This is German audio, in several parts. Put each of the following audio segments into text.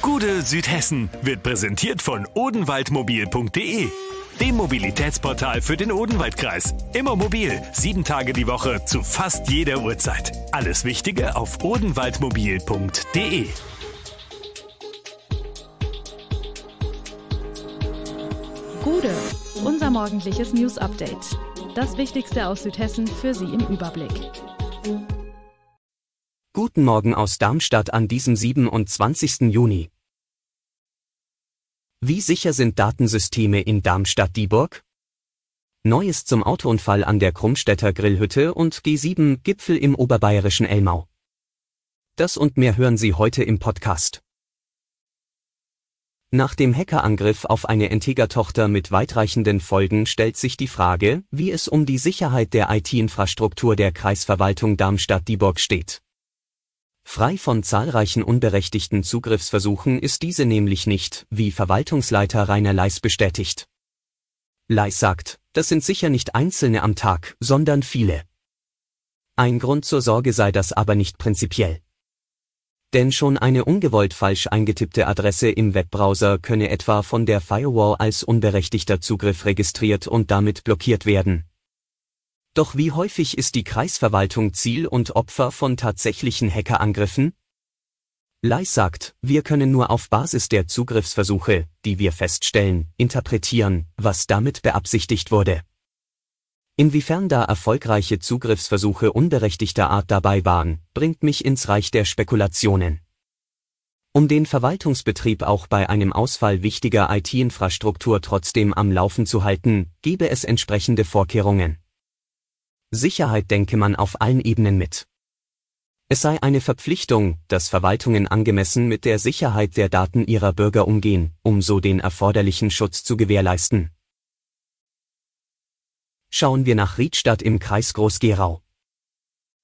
Gude Südhessen wird präsentiert von odenwaldmobil.de, dem Mobilitätsportal für den Odenwaldkreis. Immer mobil, sieben Tage die Woche zu fast jeder Uhrzeit. Alles Wichtige auf odenwaldmobil.de. Gude, unser morgendliches News Update. Das Wichtigste aus Südhessen für Sie im Überblick. Guten Morgen aus Darmstadt an diesem 27. Juni. Wie sicher sind Datensysteme in Darmstadt-Dieburg? Neues zum Autounfall an der Krummstädter Grillhütte und G7-Gipfel im oberbayerischen Elmau. Das und mehr hören Sie heute im Podcast. Nach dem Hackerangriff auf eine Integer-Tochter mit weitreichenden Folgen stellt sich die Frage, wie es um die Sicherheit der IT-Infrastruktur der Kreisverwaltung Darmstadt-Dieburg steht. Frei von zahlreichen unberechtigten Zugriffsversuchen ist diese nämlich nicht, wie Verwaltungsleiter Rainer Leis bestätigt. Leis sagt, das sind sicher nicht einzelne am Tag, sondern viele. Ein Grund zur Sorge sei das aber nicht prinzipiell. Denn schon eine ungewollt falsch eingetippte Adresse im Webbrowser könne etwa von der Firewall als unberechtigter Zugriff registriert und damit blockiert werden, doch wie häufig ist die Kreisverwaltung Ziel und Opfer von tatsächlichen Hackerangriffen? Leis sagt, wir können nur auf Basis der Zugriffsversuche, die wir feststellen, interpretieren, was damit beabsichtigt wurde. Inwiefern da erfolgreiche Zugriffsversuche unberechtigter Art dabei waren, bringt mich ins Reich der Spekulationen. Um den Verwaltungsbetrieb auch bei einem Ausfall wichtiger IT-Infrastruktur trotzdem am Laufen zu halten, gebe es entsprechende Vorkehrungen. Sicherheit denke man auf allen Ebenen mit. Es sei eine Verpflichtung, dass Verwaltungen angemessen mit der Sicherheit der Daten ihrer Bürger umgehen, um so den erforderlichen Schutz zu gewährleisten. Schauen wir nach Riedstadt im Kreis Groß-Gerau.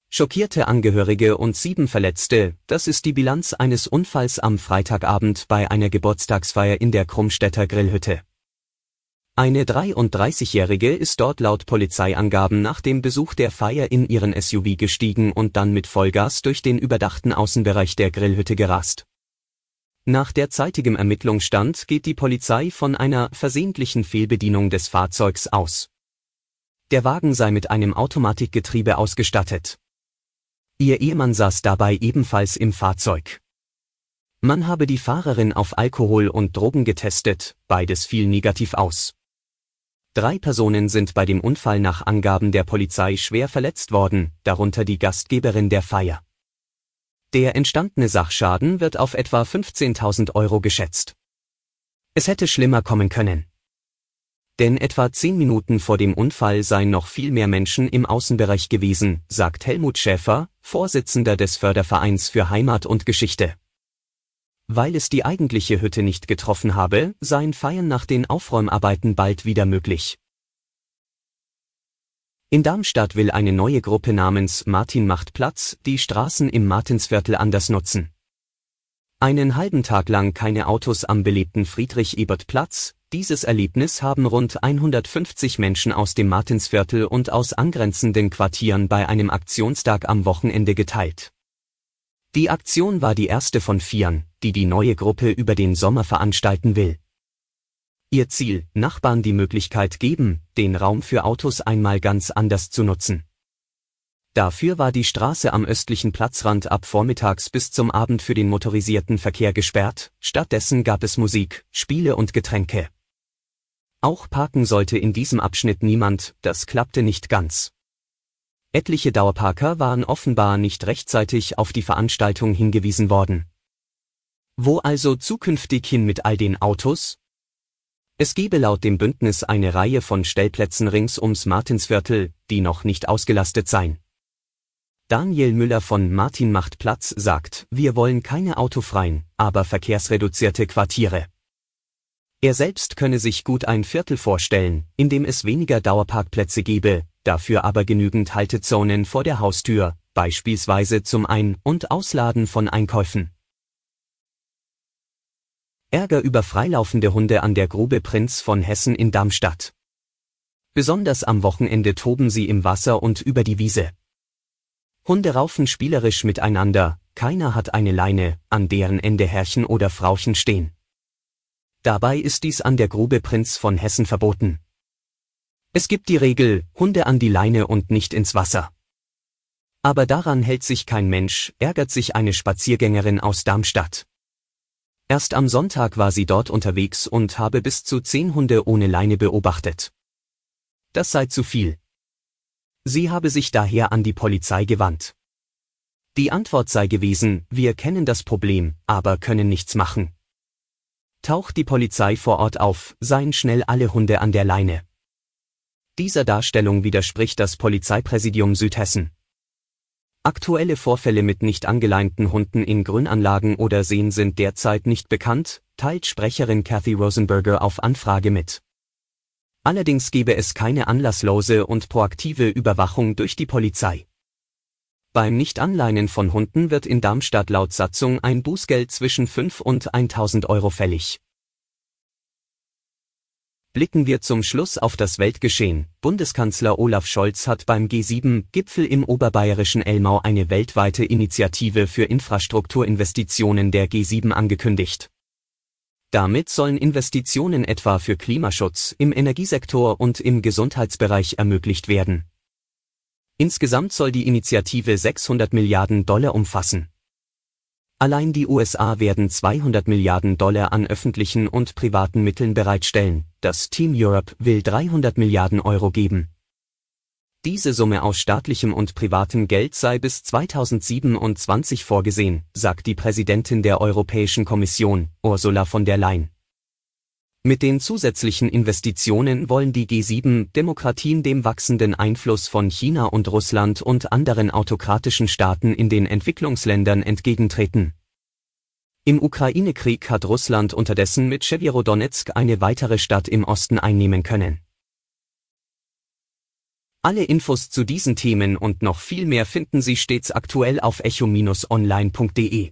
Schockierte Angehörige und sieben Verletzte, das ist die Bilanz eines Unfalls am Freitagabend bei einer Geburtstagsfeier in der Krummstädter Grillhütte. Eine 33-Jährige ist dort laut Polizeiangaben nach dem Besuch der Feier in ihren SUV gestiegen und dann mit Vollgas durch den überdachten Außenbereich der Grillhütte gerast. Nach derzeitigem Ermittlungsstand geht die Polizei von einer versehentlichen Fehlbedienung des Fahrzeugs aus. Der Wagen sei mit einem Automatikgetriebe ausgestattet. Ihr Ehemann saß dabei ebenfalls im Fahrzeug. Man habe die Fahrerin auf Alkohol und Drogen getestet, beides fiel negativ aus. Drei Personen sind bei dem Unfall nach Angaben der Polizei schwer verletzt worden, darunter die Gastgeberin der Feier. Der entstandene Sachschaden wird auf etwa 15.000 Euro geschätzt. Es hätte schlimmer kommen können. Denn etwa zehn Minuten vor dem Unfall seien noch viel mehr Menschen im Außenbereich gewesen, sagt Helmut Schäfer, Vorsitzender des Fördervereins für Heimat und Geschichte weil es die eigentliche Hütte nicht getroffen habe, seien Feiern nach den Aufräumarbeiten bald wieder möglich. In Darmstadt will eine neue Gruppe namens Martin macht Platz die Straßen im Martinsviertel anders nutzen. Einen halben Tag lang keine Autos am beliebten Friedrich-Ebert-Platz, dieses Erlebnis haben rund 150 Menschen aus dem Martinsviertel und aus angrenzenden Quartieren bei einem Aktionstag am Wochenende geteilt. Die Aktion war die erste von vieren, die die neue Gruppe über den Sommer veranstalten will. Ihr Ziel, Nachbarn die Möglichkeit geben, den Raum für Autos einmal ganz anders zu nutzen. Dafür war die Straße am östlichen Platzrand ab vormittags bis zum Abend für den motorisierten Verkehr gesperrt, stattdessen gab es Musik, Spiele und Getränke. Auch parken sollte in diesem Abschnitt niemand, das klappte nicht ganz. Etliche Dauerparker waren offenbar nicht rechtzeitig auf die Veranstaltung hingewiesen worden. Wo also zukünftig hin mit all den Autos? Es gebe laut dem Bündnis eine Reihe von Stellplätzen rings ums Martinsviertel, die noch nicht ausgelastet seien. Daniel Müller von Martin macht Platz sagt, wir wollen keine autofreien, aber verkehrsreduzierte Quartiere. Er selbst könne sich gut ein Viertel vorstellen, in dem es weniger Dauerparkplätze gebe, dafür aber genügend Haltezonen vor der Haustür, beispielsweise zum Ein- und Ausladen von Einkäufen. Ärger über freilaufende Hunde an der Grube Prinz von Hessen in Darmstadt. Besonders am Wochenende toben sie im Wasser und über die Wiese. Hunde raufen spielerisch miteinander, keiner hat eine Leine, an deren Ende Herrchen oder Frauchen stehen. Dabei ist dies an der Grube Prinz von Hessen verboten. Es gibt die Regel, Hunde an die Leine und nicht ins Wasser. Aber daran hält sich kein Mensch, ärgert sich eine Spaziergängerin aus Darmstadt. Erst am Sonntag war sie dort unterwegs und habe bis zu zehn Hunde ohne Leine beobachtet. Das sei zu viel. Sie habe sich daher an die Polizei gewandt. Die Antwort sei gewesen, wir kennen das Problem, aber können nichts machen. Taucht die Polizei vor Ort auf, seien schnell alle Hunde an der Leine. Dieser Darstellung widerspricht das Polizeipräsidium Südhessen. Aktuelle Vorfälle mit nicht angeleinten Hunden in Grünanlagen oder Seen sind derzeit nicht bekannt, teilt Sprecherin Kathy Rosenberger auf Anfrage mit. Allerdings gebe es keine anlasslose und proaktive Überwachung durch die Polizei. Beim Nichtanleinen von Hunden wird in Darmstadt laut Satzung ein Bußgeld zwischen 5 und 1000 Euro fällig. Blicken wir zum Schluss auf das Weltgeschehen. Bundeskanzler Olaf Scholz hat beim G7-Gipfel im oberbayerischen Elmau eine weltweite Initiative für Infrastrukturinvestitionen der G7 angekündigt. Damit sollen Investitionen etwa für Klimaschutz, im Energiesektor und im Gesundheitsbereich ermöglicht werden. Insgesamt soll die Initiative 600 Milliarden Dollar umfassen. Allein die USA werden 200 Milliarden Dollar an öffentlichen und privaten Mitteln bereitstellen, das Team Europe will 300 Milliarden Euro geben. Diese Summe aus staatlichem und privatem Geld sei bis 2027 vorgesehen, sagt die Präsidentin der Europäischen Kommission, Ursula von der Leyen. Mit den zusätzlichen Investitionen wollen die G7-Demokratien dem wachsenden Einfluss von China und Russland und anderen autokratischen Staaten in den Entwicklungsländern entgegentreten. Im Ukraine-Krieg hat Russland unterdessen mit Chewierodonetsk eine weitere Stadt im Osten einnehmen können. Alle Infos zu diesen Themen und noch viel mehr finden Sie stets aktuell auf echo-online.de.